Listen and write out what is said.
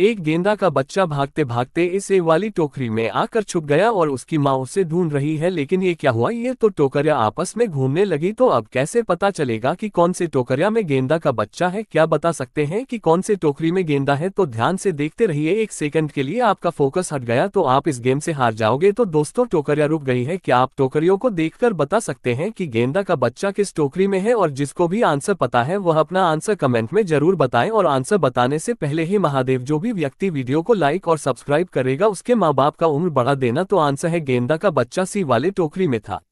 एक गेंदा का बच्चा भागते भागते इस ए वाली टोकरी में आकर छुप गया और उसकी माँ उसे ढूंढ रही है लेकिन ये क्या हुआ ये तो टोकरिया आपस में घूमने लगी तो अब कैसे पता चलेगा कि कौन से टोकरिया में गेंदा का बच्चा है क्या बता सकते हैं कि कौन से टोकरी में गेंदा है तो ध्यान से देखते रहिए एक सेकंड के लिए आपका फोकस हट गया तो आप इस गेम से हार जाओगे तो दोस्तों टोकरिया रुक गई है क्या आप टोकरियों को देख बता सकते हैं की गेंदा का बच्चा किस टोकरी में है और जिसको भी आंसर पता है वह अपना आंसर कमेंट में जरूर बताए और आंसर बताने से पहले ही महादेव जो भी व्यक्ति वीडियो को लाइक और सब्सक्राइब करेगा उसके माँ बाप का उम्र बढ़ा देना तो आंसर है गेंदा का बच्चा सी वाले टोकरी में था